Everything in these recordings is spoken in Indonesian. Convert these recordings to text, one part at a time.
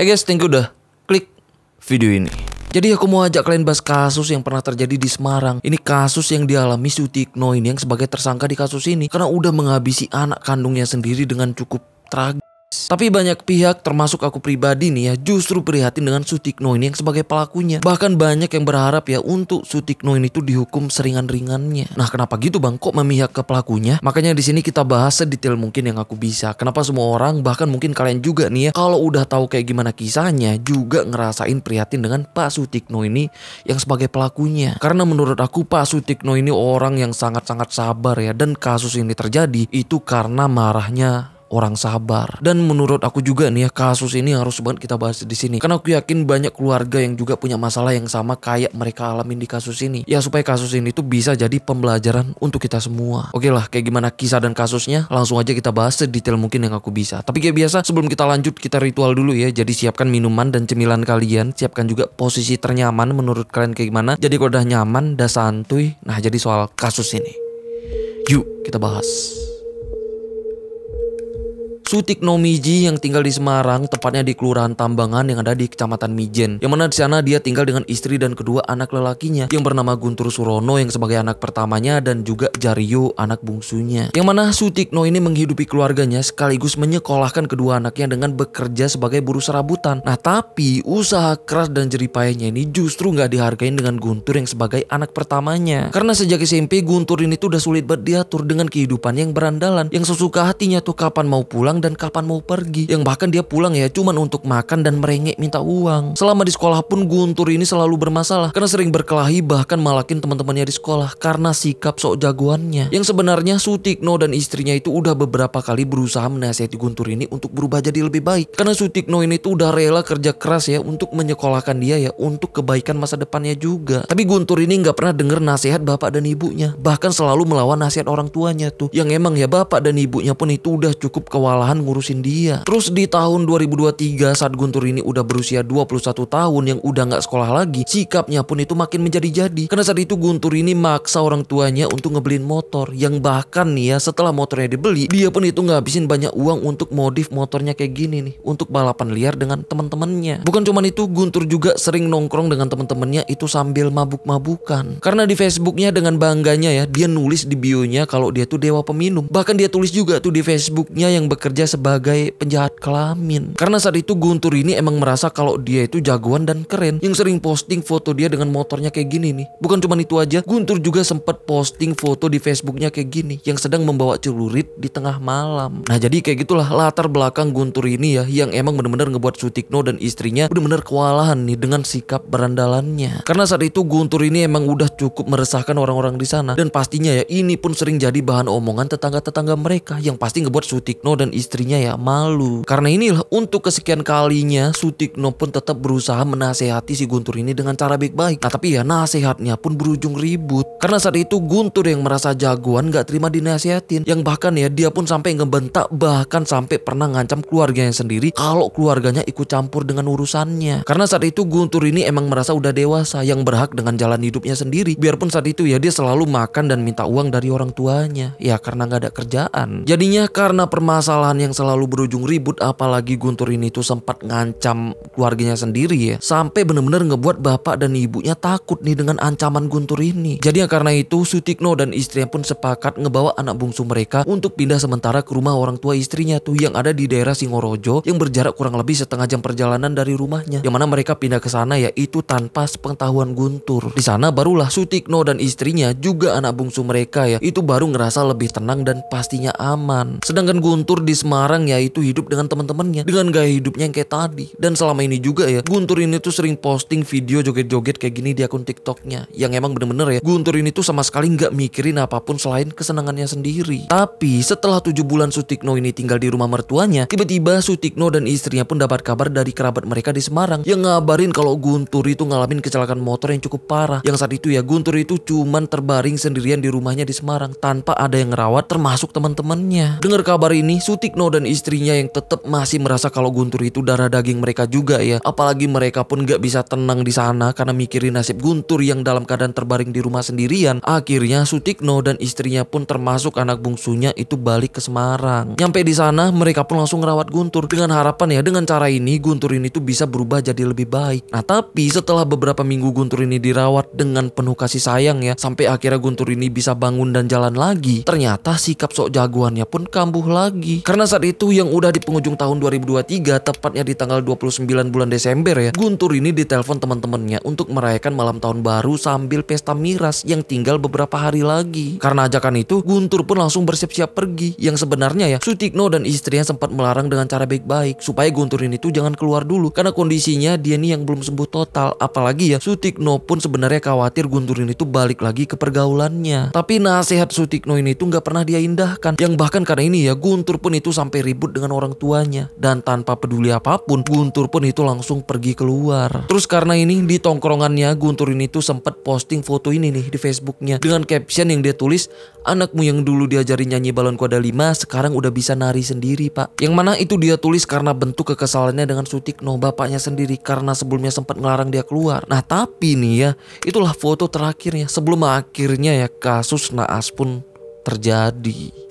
Hey guys, thank you udah klik video ini. Jadi aku mau ajak kalian bahas kasus yang pernah terjadi di Semarang. Ini kasus yang dialami Sutikno ini yang sebagai tersangka di kasus ini karena udah menghabisi anak kandungnya sendiri dengan cukup tragis. Tapi banyak pihak termasuk aku pribadi nih ya justru prihatin dengan Sutikno ini yang sebagai pelakunya. Bahkan banyak yang berharap ya untuk Sutikno ini tuh dihukum seringan-ringannya. Nah kenapa gitu bang kok memihak ke pelakunya? Makanya di sini kita bahas sedetail mungkin yang aku bisa. Kenapa semua orang bahkan mungkin kalian juga nih ya kalau udah tahu kayak gimana kisahnya juga ngerasain prihatin dengan Pak Sutikno ini yang sebagai pelakunya. Karena menurut aku Pak Sutikno ini orang yang sangat-sangat sabar ya dan kasus ini terjadi itu karena marahnya orang sabar. Dan menurut aku juga nih ya kasus ini harus banget kita bahas di sini. Karena aku yakin banyak keluarga yang juga punya masalah yang sama kayak mereka alamin di kasus ini. Ya supaya kasus ini tuh bisa jadi pembelajaran untuk kita semua. Oke lah kayak gimana kisah dan kasusnya langsung aja kita bahas sedetail mungkin yang aku bisa. Tapi kayak biasa sebelum kita lanjut kita ritual dulu ya. Jadi siapkan minuman dan cemilan kalian. Siapkan juga posisi ternyaman menurut kalian kayak gimana. Jadi kalau udah nyaman, udah santuy. Nah jadi soal kasus ini. Yuk kita bahas. Sutikno Miji yang tinggal di Semarang, tepatnya di Kelurahan Tambangan yang ada di Kecamatan Mijen. Yang mana di sana dia tinggal dengan istri dan kedua anak lelakinya yang bernama Guntur Surono yang sebagai anak pertamanya dan juga Jario anak bungsunya. Yang mana Sutikno ini menghidupi keluarganya sekaligus menyekolahkan kedua anaknya dengan bekerja sebagai buruh serabutan. Nah tapi usaha keras dan jeripayahnya ini justru nggak dihargain dengan Guntur yang sebagai anak pertamanya. Karena sejak SMP Guntur ini tuh udah sulit banget diatur dengan kehidupan yang berandalan yang sesuka hatinya tuh kapan mau pulang dan kapan mau pergi. Yang bahkan dia pulang ya cuman untuk makan dan merengek minta uang. Selama di sekolah pun Guntur ini selalu bermasalah karena sering berkelahi bahkan malakin teman-temannya di sekolah karena sikap sok jagoannya. Yang sebenarnya Sutikno dan istrinya itu udah beberapa kali berusaha menasihati Guntur ini untuk berubah jadi lebih baik. Karena Sutikno ini tuh udah rela kerja keras ya untuk menyekolahkan dia ya untuk kebaikan masa depannya juga. Tapi Guntur ini nggak pernah denger nasihat bapak dan ibunya. Bahkan selalu melawan nasihat orang tuanya tuh. Yang emang ya bapak dan ibunya pun itu udah cukup kewalahan malahan ngurusin dia. Terus di tahun 2023 saat Guntur ini udah berusia 21 tahun yang udah nggak sekolah lagi, sikapnya pun itu makin menjadi-jadi. Karena saat itu Guntur ini maksa orang tuanya untuk ngebeliin motor yang bahkan nih ya setelah motornya dibeli, dia pun itu ngabisin banyak uang untuk modif motornya kayak gini nih, untuk balapan liar dengan teman-temannya. Bukan cuman itu, Guntur juga sering nongkrong dengan teman-temannya itu sambil mabuk-mabukan. Karena di Facebooknya dengan bangganya ya, dia nulis di bionya kalau dia tuh dewa peminum. Bahkan dia tulis juga tuh di Facebooknya yang bekerja bekerja sebagai penjahat kelamin. Karena saat itu Guntur ini emang merasa kalau dia itu jagoan dan keren. Yang sering posting foto dia dengan motornya kayak gini nih. Bukan cuma itu aja, Guntur juga sempat posting foto di Facebooknya kayak gini. Yang sedang membawa celurit di tengah malam. Nah jadi kayak gitulah latar belakang Guntur ini ya. Yang emang bener-bener ngebuat Sutikno dan istrinya bener-bener kewalahan nih dengan sikap berandalannya. Karena saat itu Guntur ini emang udah cukup meresahkan orang-orang di sana. Dan pastinya ya ini pun sering jadi bahan omongan tetangga-tetangga mereka. Yang pasti ngebuat Sutikno dan istrinya istrinya ya malu. Karena inilah untuk kesekian kalinya Sutikno pun tetap berusaha menasehati si Guntur ini dengan cara baik-baik. Nah tapi ya nasehatnya pun berujung ribut. Karena saat itu Guntur yang merasa jagoan gak terima dinasehatin. Yang bahkan ya dia pun sampai ngebentak bahkan sampai pernah ngancam keluarganya sendiri kalau keluarganya ikut campur dengan urusannya. Karena saat itu Guntur ini emang merasa udah dewasa yang berhak dengan jalan hidupnya sendiri. Biarpun saat itu ya dia selalu makan dan minta uang dari orang tuanya. Ya karena gak ada kerjaan. Jadinya karena permasalahan yang selalu berujung ribut apalagi Guntur ini tuh sempat ngancam keluarganya sendiri ya. Sampai bener-bener ngebuat bapak dan ibunya takut nih dengan ancaman Guntur ini. Jadi ya karena itu Sutikno dan istrinya pun sepakat ngebawa anak bungsu mereka untuk pindah sementara ke rumah orang tua istrinya tuh yang ada di daerah Singorojo yang berjarak kurang lebih setengah jam perjalanan dari rumahnya. Yang mana mereka pindah ke sana ya itu tanpa sepengetahuan Guntur. Di sana barulah Sutikno dan istrinya juga anak bungsu mereka ya itu baru ngerasa lebih tenang dan pastinya aman. Sedangkan Guntur di Semarang yaitu hidup dengan teman-temannya dengan gaya hidupnya yang kayak tadi dan selama ini juga ya Guntur ini tuh sering posting video joget-joget kayak gini di akun TikToknya yang emang bener-bener ya Guntur ini tuh sama sekali nggak mikirin apapun selain kesenangannya sendiri tapi setelah tujuh bulan Sutikno ini tinggal di rumah mertuanya tiba-tiba Sutikno dan istrinya pun dapat kabar dari kerabat mereka di Semarang yang ngabarin kalau Guntur itu ngalamin kecelakaan motor yang cukup parah yang saat itu ya Guntur itu cuman terbaring sendirian di rumahnya di Semarang tanpa ada yang ngerawat termasuk teman-temannya dengar kabar ini Sutik Nikno dan istrinya yang tetap masih merasa kalau Guntur itu darah daging mereka juga ya. Apalagi mereka pun gak bisa tenang di sana karena mikirin nasib Guntur yang dalam keadaan terbaring di rumah sendirian. Akhirnya Sutikno dan istrinya pun termasuk anak bungsunya itu balik ke Semarang. Nyampe di sana mereka pun langsung ngerawat Guntur dengan harapan ya dengan cara ini Guntur ini tuh bisa berubah jadi lebih baik. Nah tapi setelah beberapa minggu Guntur ini dirawat dengan penuh kasih sayang ya sampai akhirnya Guntur ini bisa bangun dan jalan lagi. Ternyata sikap sok jagoannya pun kambuh lagi. Karena karena saat itu yang udah di penghujung tahun 2023, tepatnya di tanggal 29 bulan Desember ya, Guntur ini ditelepon teman-temannya untuk merayakan malam tahun baru sambil pesta miras yang tinggal beberapa hari lagi. Karena ajakan itu, Guntur pun langsung bersiap-siap pergi. Yang sebenarnya ya, Sutikno dan istrinya sempat melarang dengan cara baik-baik supaya Guntur ini tuh jangan keluar dulu karena kondisinya dia nih yang belum sembuh total. Apalagi ya, Sutikno pun sebenarnya khawatir Guntur ini tuh balik lagi ke pergaulannya. Tapi nasihat Sutikno ini tuh nggak pernah dia indahkan. Yang bahkan karena ini ya, Guntur pun itu itu sampai ribut dengan orang tuanya dan tanpa peduli apapun Guntur pun itu langsung pergi keluar. Terus karena ini di tongkrongannya Guntur ini tuh sempat posting foto ini nih di Facebooknya dengan caption yang dia tulis anakmu yang dulu diajari nyanyi balon kuda lima, sekarang udah bisa nari sendiri pak. Yang mana itu dia tulis karena bentuk kekesalannya dengan Sutikno bapaknya sendiri karena sebelumnya sempat ngelarang dia keluar. Nah tapi nih ya itulah foto terakhirnya sebelum akhirnya ya kasus Naas pun terjadi.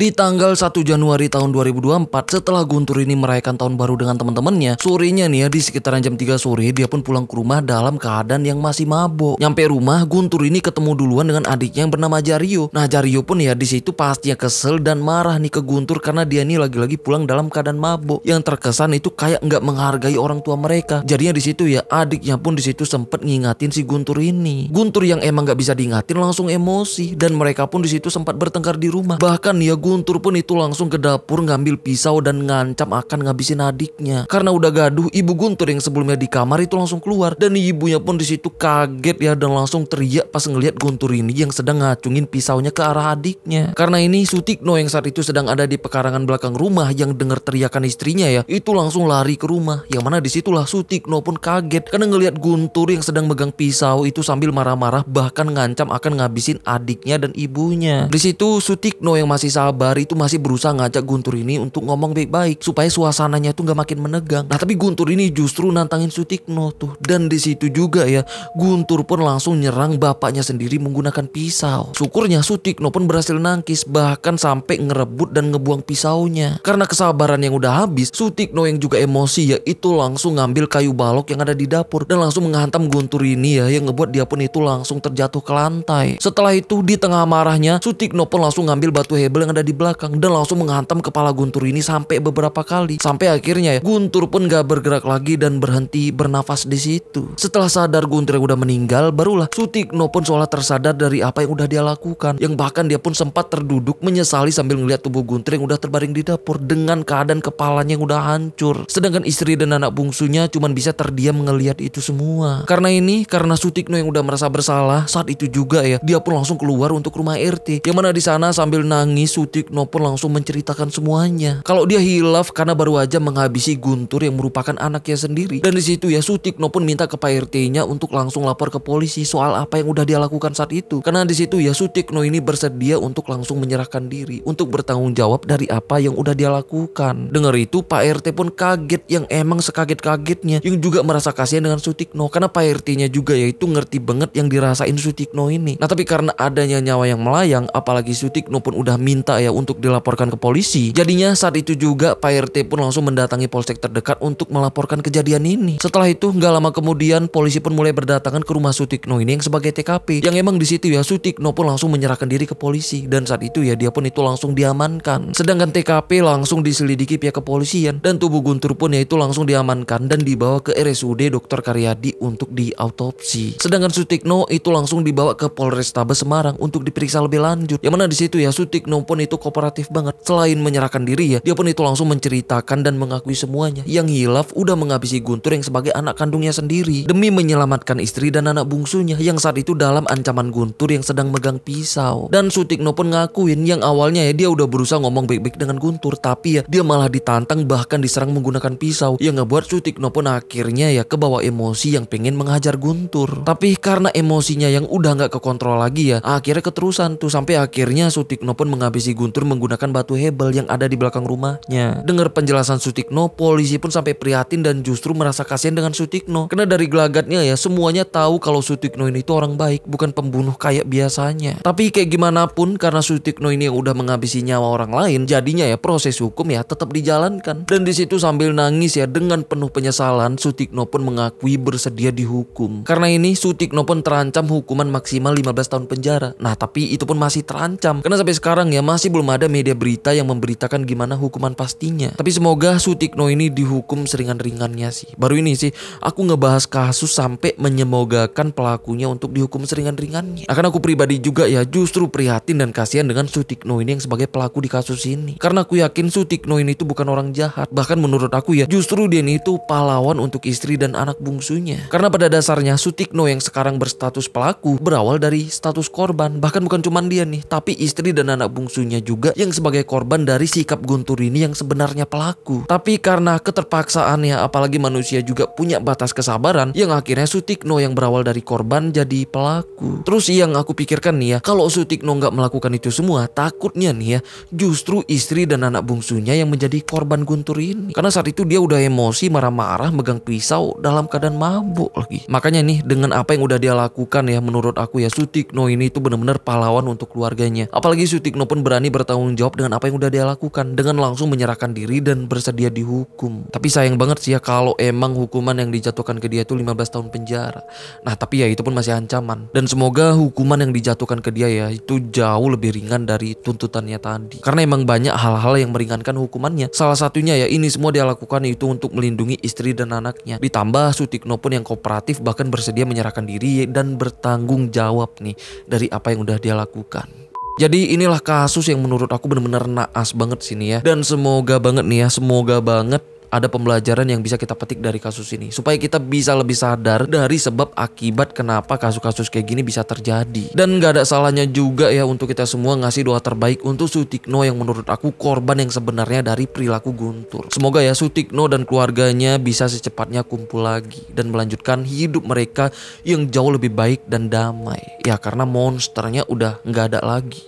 Di tanggal 1 Januari tahun 2024, setelah Guntur ini merayakan tahun baru dengan teman-temannya, sorenya nih ya di sekitaran jam 3 sore dia pun pulang ke rumah dalam keadaan yang masih mabok. Nyampe rumah, Guntur ini ketemu duluan dengan adiknya yang bernama Jario. Nah, Jario pun ya di situ pastinya kesel dan marah nih ke Guntur karena dia nih lagi-lagi pulang dalam keadaan mabok. Yang terkesan itu kayak nggak menghargai orang tua mereka. Jadinya di situ ya adiknya pun di situ sempat ngingatin si Guntur ini. Guntur yang emang nggak bisa diingatin langsung emosi dan mereka pun di situ sempat bertengkar di rumah. Bahkan ya Guntur Guntur pun itu langsung ke dapur ngambil pisau dan ngancam akan ngabisin adiknya. Karena udah gaduh, ibu Guntur yang sebelumnya di kamar itu langsung keluar dan ibunya pun di situ kaget ya dan langsung teriak pas ngelihat Guntur ini yang sedang ngacungin pisaunya ke arah adiknya. Karena ini Sutikno yang saat itu sedang ada di pekarangan belakang rumah yang dengar teriakan istrinya ya, itu langsung lari ke rumah. Yang mana disitulah Sutikno pun kaget karena ngelihat Guntur yang sedang megang pisau itu sambil marah-marah bahkan ngancam akan ngabisin adiknya dan ibunya. Di situ Sutikno yang masih sabar Bari itu masih berusaha ngajak Guntur ini untuk ngomong baik-baik supaya suasananya tuh nggak makin menegang. Nah tapi Guntur ini justru nantangin Sutikno tuh dan di situ juga ya Guntur pun langsung nyerang bapaknya sendiri menggunakan pisau. Syukurnya Sutikno pun berhasil nangkis bahkan sampai ngerebut dan ngebuang pisaunya. Karena kesabaran yang udah habis, Sutikno yang juga emosi ya itu langsung ngambil kayu balok yang ada di dapur dan langsung menghantam Guntur ini ya yang ngebuat dia pun itu langsung terjatuh ke lantai. Setelah itu di tengah marahnya Sutikno pun langsung ngambil batu hebel yang ada ada di belakang dan langsung menghantam kepala Guntur ini sampai beberapa kali. Sampai akhirnya ya, Guntur pun gak bergerak lagi dan berhenti bernafas di situ. Setelah sadar Guntur yang udah meninggal, barulah Sutikno pun seolah tersadar dari apa yang udah dia lakukan. Yang bahkan dia pun sempat terduduk menyesali sambil melihat tubuh Guntur yang udah terbaring di dapur dengan keadaan kepalanya yang udah hancur. Sedangkan istri dan anak bungsunya cuman bisa terdiam ngelihat itu semua. Karena ini, karena Sutikno yang udah merasa bersalah, saat itu juga ya, dia pun langsung keluar untuk rumah RT. Yang mana di sana sambil nangis, Sutikno detik Nopon langsung menceritakan semuanya. Kalau dia hilaf karena baru aja menghabisi Guntur yang merupakan anaknya sendiri. Dan di situ ya Sutikno pun minta ke Pak RT-nya untuk langsung lapor ke polisi soal apa yang udah dia lakukan saat itu. Karena di situ ya Sutikno ini bersedia untuk langsung menyerahkan diri untuk bertanggung jawab dari apa yang udah dia lakukan. Dengar itu Pak RT pun kaget yang emang sekaget-kagetnya yang juga merasa kasihan dengan Sutikno karena Pak RT-nya juga yaitu ngerti banget yang dirasain Sutikno ini. Nah tapi karena adanya nyawa yang melayang apalagi Sutikno pun udah minta ya untuk dilaporkan ke polisi. Jadinya saat itu juga Pak RT pun langsung mendatangi polsek terdekat untuk melaporkan kejadian ini. Setelah itu nggak lama kemudian polisi pun mulai berdatangan ke rumah Sutikno ini yang sebagai TKP. Yang emang di situ ya Sutikno pun langsung menyerahkan diri ke polisi dan saat itu ya dia pun itu langsung diamankan. Sedangkan TKP langsung diselidiki pihak kepolisian dan tubuh Guntur pun ya itu langsung diamankan dan dibawa ke RSUD Dr. Karyadi untuk diautopsi. Sedangkan Sutikno itu langsung dibawa ke Polrestabes Semarang untuk diperiksa lebih lanjut. Yang mana di situ ya Sutikno pun itu itu kooperatif banget. Selain menyerahkan diri ya, dia pun itu langsung menceritakan dan mengakui semuanya. Yang hilaf udah menghabisi Guntur yang sebagai anak kandungnya sendiri demi menyelamatkan istri dan anak bungsunya yang saat itu dalam ancaman Guntur yang sedang megang pisau. Dan Sutikno pun ngakuin yang awalnya ya dia udah berusaha ngomong baik-baik dengan Guntur tapi ya dia malah ditantang bahkan diserang menggunakan pisau yang ngebuat Sutikno pun akhirnya ya kebawa emosi yang pengen menghajar Guntur. Tapi karena emosinya yang udah nggak kekontrol lagi ya akhirnya keterusan tuh sampai akhirnya Sutikno pun menghabisi Guntur menggunakan batu hebel yang ada di belakang rumahnya. Dengar penjelasan Sutikno, polisi pun sampai prihatin dan justru merasa kasihan dengan Sutikno. Karena dari gelagatnya ya, semuanya tahu kalau Sutikno ini itu orang baik, bukan pembunuh kayak biasanya. Tapi kayak gimana pun, karena Sutikno ini yang udah menghabisi nyawa orang lain, jadinya ya proses hukum ya tetap dijalankan. Dan disitu sambil nangis ya dengan penuh penyesalan, Sutikno pun mengakui bersedia dihukum. Karena ini Sutikno pun terancam hukuman maksimal 15 tahun penjara. Nah tapi itu pun masih terancam. Karena sampai sekarang ya masih masih belum ada media berita yang memberitakan gimana hukuman pastinya. Tapi semoga Sutikno ini dihukum seringan-ringannya sih. Baru ini sih aku ngebahas kasus sampai menyemogakan pelakunya untuk dihukum seringan-ringannya. Akan aku pribadi juga ya justru prihatin dan kasihan dengan Sutikno ini yang sebagai pelaku di kasus ini. Karena aku yakin Sutikno ini itu bukan orang jahat. Bahkan menurut aku ya justru dia ini itu pahlawan untuk istri dan anak bungsunya. Karena pada dasarnya Sutikno yang sekarang berstatus pelaku berawal dari status korban. Bahkan bukan cuma dia nih tapi istri dan anak bungsunya juga yang sebagai korban dari sikap Guntur ini yang sebenarnya pelaku. Tapi karena keterpaksaannya apalagi manusia juga punya batas kesabaran yang akhirnya Sutikno yang berawal dari korban jadi pelaku. Terus yang aku pikirkan nih ya, kalau Sutikno nggak melakukan itu semua, takutnya nih ya justru istri dan anak bungsunya yang menjadi korban Guntur ini. Karena saat itu dia udah emosi, marah-marah, megang pisau dalam keadaan mabuk lagi. Makanya nih dengan apa yang udah dia lakukan ya menurut aku ya Sutikno ini itu bener-bener pahlawan untuk keluarganya. Apalagi Sutikno pun berani bertanggung jawab dengan apa yang udah dia lakukan dengan langsung menyerahkan diri dan bersedia dihukum. Tapi sayang banget sih ya kalau emang hukuman yang dijatuhkan ke dia itu 15 tahun penjara. Nah, tapi ya itu pun masih ancaman. Dan semoga hukuman yang dijatuhkan ke dia ya itu jauh lebih ringan dari tuntutannya tadi. Karena emang banyak hal-hal yang meringankan hukumannya. Salah satunya ya ini semua dia lakukan itu untuk melindungi istri dan anaknya. Ditambah Sutikno pun yang kooperatif bahkan bersedia menyerahkan diri dan bertanggung jawab nih dari apa yang udah dia lakukan. Jadi inilah kasus yang menurut aku benar-benar naas banget sini ya. Dan semoga banget nih ya, semoga banget ada pembelajaran yang bisa kita petik dari kasus ini supaya kita bisa lebih sadar dari sebab akibat kenapa kasus-kasus kayak gini bisa terjadi dan gak ada salahnya juga ya untuk kita semua ngasih doa terbaik untuk Sutikno yang menurut aku korban yang sebenarnya dari perilaku Guntur semoga ya Sutikno dan keluarganya bisa secepatnya kumpul lagi dan melanjutkan hidup mereka yang jauh lebih baik dan damai ya karena monsternya udah nggak ada lagi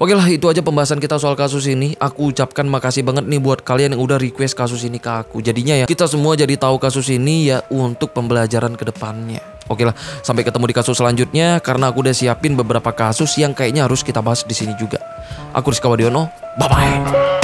Oke lah itu aja pembahasan kita soal kasus ini. Aku ucapkan makasih banget nih buat kalian yang udah request kasus ini ke aku. Jadinya ya kita semua jadi tahu kasus ini ya untuk pembelajaran kedepannya. Oke lah sampai ketemu di kasus selanjutnya karena aku udah siapin beberapa kasus yang kayaknya harus kita bahas di sini juga. Aku Rizka Wadiono, bye bye.